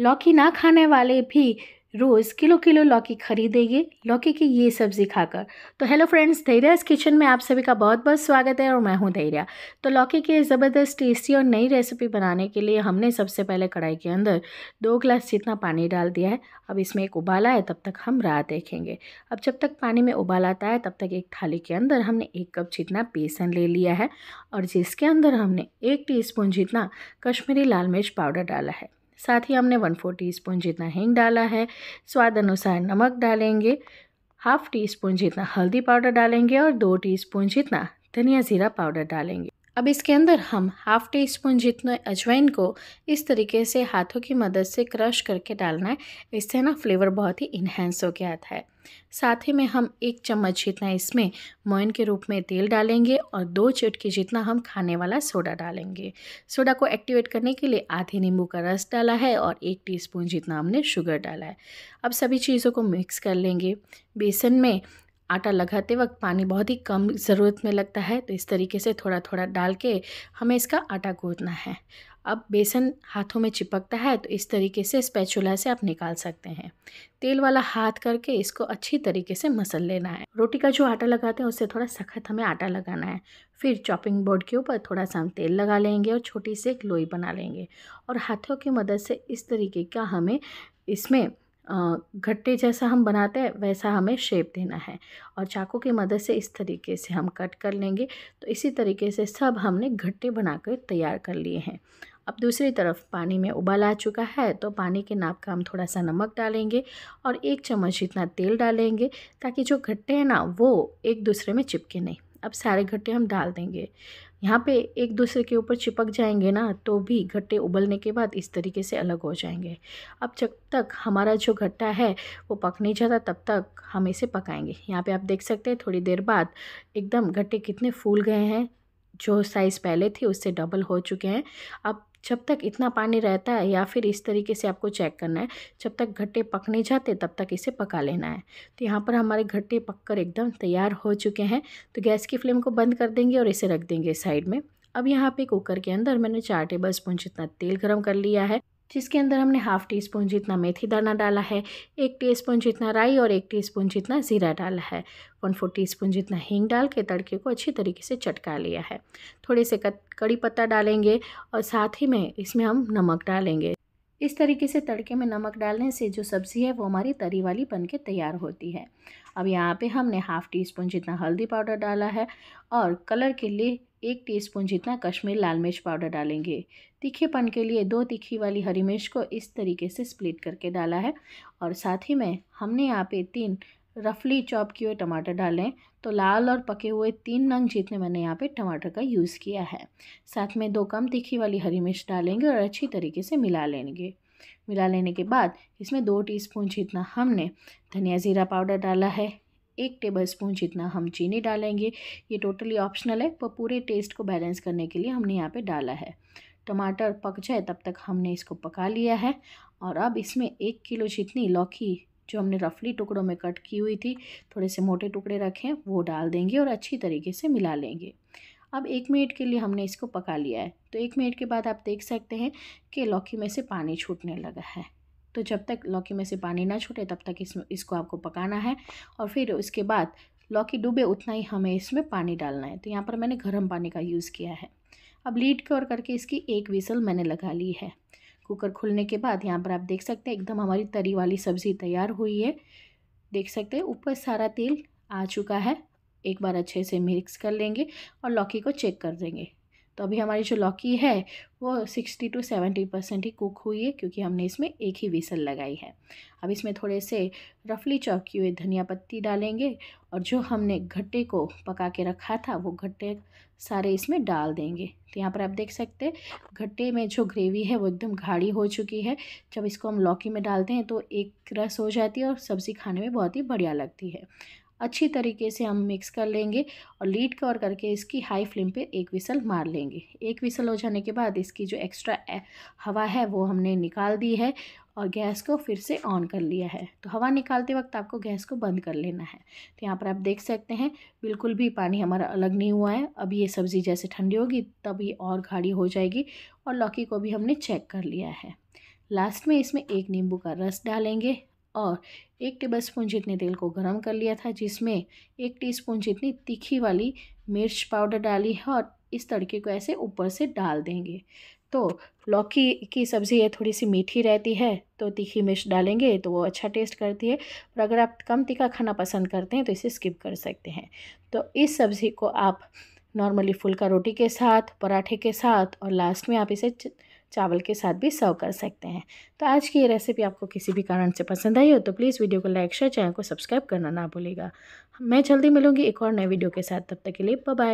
लौकी ना खाने वाले भी रोज़ किलो किलो लौकी खरीदेंगे लौकी की ये सब्ज़ी खाकर तो हेलो फ्रेंड्स धैर्यास किचन में आप सभी का बहुत बहुत स्वागत है और मैं हूँ धैर्या तो लौकी की ज़बरदस्त टेस्टी और नई रेसिपी बनाने के लिए हमने सबसे पहले कढ़ाई के अंदर दो ग्लास जितना पानी डाल दिया है अब इसमें एक उबाला है तब तक हम राह देखेंगे अब जब तक पानी में उबाल आता है तब तक एक थाली के अंदर हमने एक कप जितना बेसन ले लिया है और जिसके अंदर हमने एक टी जितना कश्मीरी लाल मिर्च पाउडर डाला है साथ ही हमने वन फोर टी स्पून जितना हिंग डाला है स्वाद अनुसार नमक डालेंगे हाफ टी स्पून जितना हल्दी पाउडर डालेंगे और दो टी स्पून जितना धनिया ज़ीरा पाउडर डालेंगे अब इसके अंदर हम हाफ टी स्पून जितने अजवाइन को इस तरीके से हाथों की मदद से क्रश करके डालना है इससे ना फ्लेवर बहुत ही इन्हेंस हो गया था साथ ही में हम एक चम्मच जितना इसमें मोइन के रूप में तेल डालेंगे और दो चुटकी जितना हम खाने वाला सोडा डालेंगे सोडा को एक्टिवेट करने के लिए आधे नींबू का रस डाला है और एक टीस्पून जितना हमने शुगर डाला है अब सभी चीज़ों को मिक्स कर लेंगे बेसन में आटा लगाते वक्त पानी बहुत ही कम ज़रूरत में लगता है तो इस तरीके से थोड़ा थोड़ा डाल के हमें इसका आटा गूंदना है अब बेसन हाथों में चिपकता है तो इस तरीके से स्पैचुला से आप निकाल सकते हैं तेल वाला हाथ करके इसको अच्छी तरीके से मसल लेना है रोटी का जो आटा लगाते हैं उससे थोड़ा सख्त हमें आटा लगाना है फिर चॉपिंग बोर्ड के ऊपर थोड़ा सा हम तेल लगा लेंगे और छोटी सी एक लोई बना लेंगे और हाथों की मदद से इस तरीके का हमें इसमें घट्टे जैसा हम बनाते हैं वैसा हमें शेप देना है और चाकू की मदद से इस तरीके से हम कट कर लेंगे तो इसी तरीके से सब हमने घट्टे बनाकर तैयार कर लिए हैं अब दूसरी तरफ पानी में उबाल आ चुका है तो पानी के नाप का हम थोड़ा सा नमक डालेंगे और एक चम्मच इतना तेल डालेंगे ताकि जो घट्टे हैं ना वो एक दूसरे में चिपके नहीं अब सारे घट्टे हम डाल देंगे यहाँ पे एक दूसरे के ऊपर चिपक जाएंगे ना तो भी घट्टे उबलने के बाद इस तरीके से अलग हो जाएंगे अब जब तक हमारा जो घट्टा है वो पक नहीं जाता तब तक हम इसे पकाएंगे यहाँ पे आप देख सकते हैं थोड़ी देर बाद एकदम घट्टे कितने फूल गए हैं जो साइज़ पहले थी उससे डबल हो चुके हैं अब जब तक इतना पानी रहता है या फिर इस तरीके से आपको चेक करना है जब तक घट्टे पक नहीं जाते तब तक इसे पका लेना है तो यहाँ पर हमारे घट्टे पककर एकदम तैयार हो चुके हैं तो गैस की फ्लेम को बंद कर देंगे और इसे रख देंगे साइड में अब यहाँ पे कुकर के अंदर मैंने चार टेबल स्पून जितना तेल गरम कर लिया है जिसके अंदर हमने हाफ़ टी स्पून जितना मेथी दाना डाला है एक टी स्पून जितना राई और एक टी स्पून जितना ज़ीरा डाला है वन फोर टी स्पून जितना हींग डाल के तड़के को अच्छी तरीके से चटका लिया है थोड़े से कड़ी पत्ता डालेंगे और साथ ही में इसमें हम नमक डालेंगे इस तरीके से तड़के में नमक डालने से जो सब्ज़ी है वो हमारी तरी वाली बन के तैयार होती है अब यहाँ पे हमने हाफ़ टी स्पून जितना हल्दी पाउडर डाला है और कलर के लिए एक टीस्पून जितना कश्मीर लाल मिर्च पाउडर डालेंगे तीखेपन के लिए दो तीखी वाली हरी मिर्च को इस तरीके से स्प्लिट करके डाला है और साथ ही में हमने यहाँ पे तीन रफली चॉप किए हुए टमाटर डालें तो लाल और पके हुए तीन नंग जितने मैंने यहाँ पे टमाटर का यूज़ किया है साथ में दो कम तीखी वाली हरी मिर्च डालेंगे और अच्छी तरीके से मिला लेंगे मिला लेने के बाद इसमें दो टीस्पून जितना हमने धनिया ज़ीरा पाउडर डाला है एक टेबल स्पून जितना हम चीनी डालेंगे ये टोटली ऑप्शनल है पर पूरे टेस्ट को बैलेंस करने के लिए हमने यहाँ पे डाला है टमाटर पक जाए तब तक हमने इसको पका लिया है और अब इसमें एक किलो जितनी लौकी जो हमने रफली टुकड़ों में कट की हुई थी थोड़े से मोटे टुकड़े रखें वो डाल देंगे और अच्छी तरीके से मिला लेंगे अब एक मिनट के लिए हमने इसको पका लिया है तो एक मिनट के बाद आप देख सकते हैं कि लौकी में से पानी छूटने लगा है तो जब तक लौकी में से पानी ना छूटे तब तक इसमें इसको आपको पकाना है और फिर उसके बाद लौकी डूबे उतना ही हमें इसमें पानी डालना है तो यहाँ पर मैंने गर्म पानी का यूज़ किया है अब लीड कवर करके इसकी एक विसल मैंने लगा ली है कुकर खुलने के बाद यहाँ पर आप देख सकते हैं एकदम हमारी तरी वाली सब्ज़ी तैयार हुई है देख सकते हैं ऊपर सारा तेल आ चुका है एक बार अच्छे से मिक्स कर लेंगे और लौकी को चेक कर देंगे तो अभी हमारी जो लौकी है वो सिक्सटी टू सेवेंटी परसेंट ही कुक हुई है क्योंकि हमने इसमें एक ही विसल लगाई है अब इसमें थोड़े से रफली चौकी हुए धनिया पत्ती डालेंगे और जो हमने घट्टे को पका के रखा था वो घट्टे सारे इसमें डाल देंगे तो यहाँ पर आप देख सकते हैं घट्टे में जो ग्रेवी है वो एकदम गाढ़ी हो चुकी है जब इसको हम लौकी में डालते हैं तो एक रस हो जाती है और सब्ज़ी खाने में बहुत ही बढ़िया लगती है अच्छी तरीके से हम मिक्स कर लेंगे और लीड कवर करके इसकी हाई फ्लेम पे एक विसल मार लेंगे एक विसल हो जाने के बाद इसकी जो एक्स्ट्रा हवा है वो हमने निकाल दी है और गैस को फिर से ऑन कर लिया है तो हवा निकालते वक्त आपको गैस को बंद कर लेना है तो यहाँ पर आप देख सकते हैं बिल्कुल भी पानी हमारा अलग नहीं हुआ है अब ये सब्ज़ी जैसे ठंडी होगी तब ये और घाड़ी हो जाएगी और लौकी को भी हमने चेक कर लिया है लास्ट में इसमें एक नींबू का रस डालेंगे और एक टेबल स्पून जितने तेल को गर्म कर लिया था जिसमें एक टीस्पून जितनी तीखी वाली मिर्च पाउडर डाली है और इस तड़के को ऐसे ऊपर से डाल देंगे तो लौकी की सब्ज़ी है थोड़ी सी मीठी रहती है तो तीखी मिर्च डालेंगे तो वो अच्छा टेस्ट करती है और अगर आप कम तीखा खाना पसंद करते हैं तो इसे स्किप कर सकते हैं तो इस सब्ज़ी को आप नॉर्मली फुल्का रोटी के साथ पराठे के साथ और लास्ट में आप इसे चावल के साथ भी सर्व कर सकते हैं तो आज की ये रेसिपी आपको किसी भी कारण से पसंद आई हो तो प्लीज़ वीडियो को लाइक शेयर चैनल को सब्सक्राइब करना ना भूलेगा मैं जल्दी मिलूंगी एक और नए वीडियो के साथ तब तक के लिए बाय